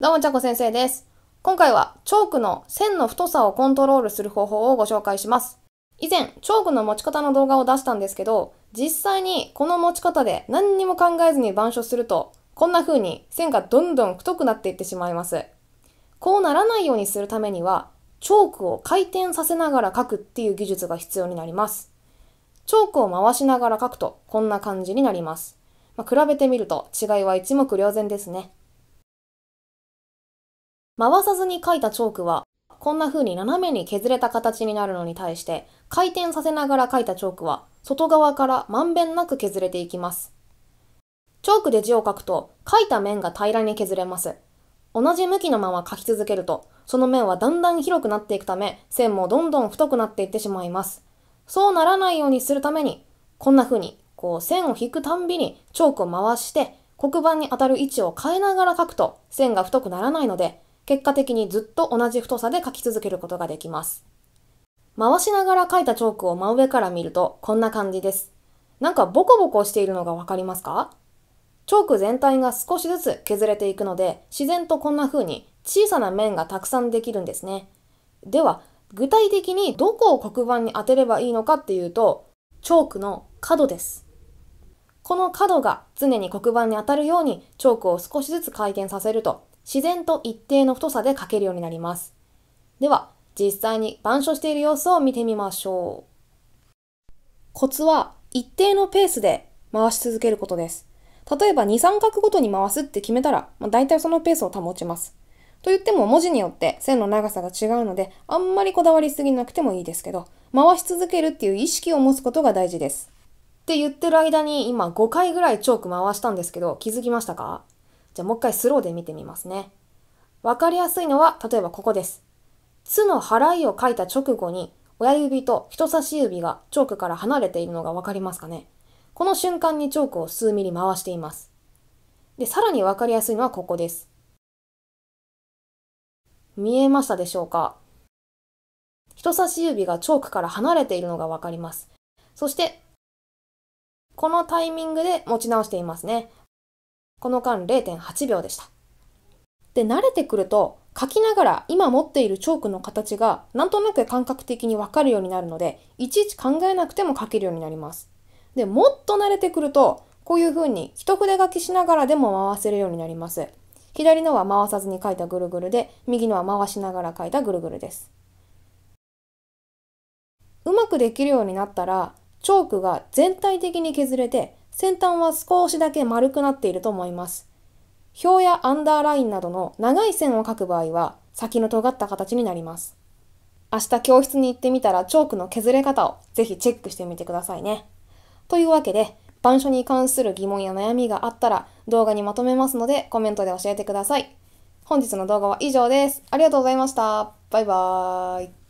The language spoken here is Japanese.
どうも、ちゃこ先生です。今回は、チョークの線の太さをコントロールする方法をご紹介します。以前、チョークの持ち方の動画を出したんですけど、実際にこの持ち方で何にも考えずに板書すると、こんな風に線がどんどん太くなっていってしまいます。こうならないようにするためには、チョークを回転させながら書くっていう技術が必要になります。チョークを回しながら書くと、こんな感じになります。まあ、比べてみると違いは一目瞭然ですね。回さずに書いたチョークは、こんな風に斜めに削れた形になるのに対して、回転させながら書いたチョークは、外側からまんべんなく削れていきます。チョークで字を書くと、書いた面が平らに削れます。同じ向きのまま書き続けると、その面はだんだん広くなっていくため、線もどんどん太くなっていってしまいます。そうならないようにするために、こんな風に、こう線を引くたんびにチョークを回して、黒板に当たる位置を変えながら書くと、線が太くならないので、結果的にずっと同じ太さで書き続けることができます。回しながら書いたチョークを真上から見るとこんな感じです。なんかボコボコしているのがわかりますかチョーク全体が少しずつ削れていくので自然とこんな風に小さな面がたくさんできるんですね。では具体的にどこを黒板に当てればいいのかっていうとチョークの角です。この角が常に黒板に当たるようにチョークを少しずつ回転させると自然と一定の太さで書けるようになります。では、実際に板書している様子を見てみましょう。コツは一定のペースで回し続けることです。例えば2、3画ごとに回すって決めたら、まあ、大体そのペースを保ちます。と言っても文字によって線の長さが違うので、あんまりこだわりすぎなくてもいいですけど、回し続けるっていう意識を持つことが大事です。って言ってる間に今5回ぐらいチョーク回したんですけど、気づきましたかじゃあもう一回スローで見てみますね。わかりやすいのは、例えばここです。つの払いを書いた直後に、親指と人差し指がチョークから離れているのがわかりますかね。この瞬間にチョークを数ミリ回しています。で、さらにわかりやすいのはここです。見えましたでしょうか人差し指がチョークから離れているのがわかります。そして、このタイミングで持ち直していますね。この間0.8秒でした。で、慣れてくると、書きながら今持っているチョークの形がなんとなく感覚的にわかるようになるので、いちいち考えなくても書けるようになります。で、もっと慣れてくると、こういう風に一筆書きしながらでも回せるようになります。左のは回さずに書いたぐるぐるで、右のは回しながら書いたぐるぐるです。うまくできるようになったら、チョークが全体的に削れて、先端は少しだけ丸くなっていると思います。表やアンダーラインなどの長い線を描く場合は、先の尖った形になります。明日教室に行ってみたらチョークの削れ方をぜひチェックしてみてくださいね。というわけで、板書に関する疑問や悩みがあったら動画にまとめますのでコメントで教えてください。本日の動画は以上です。ありがとうございました。バイバーイ。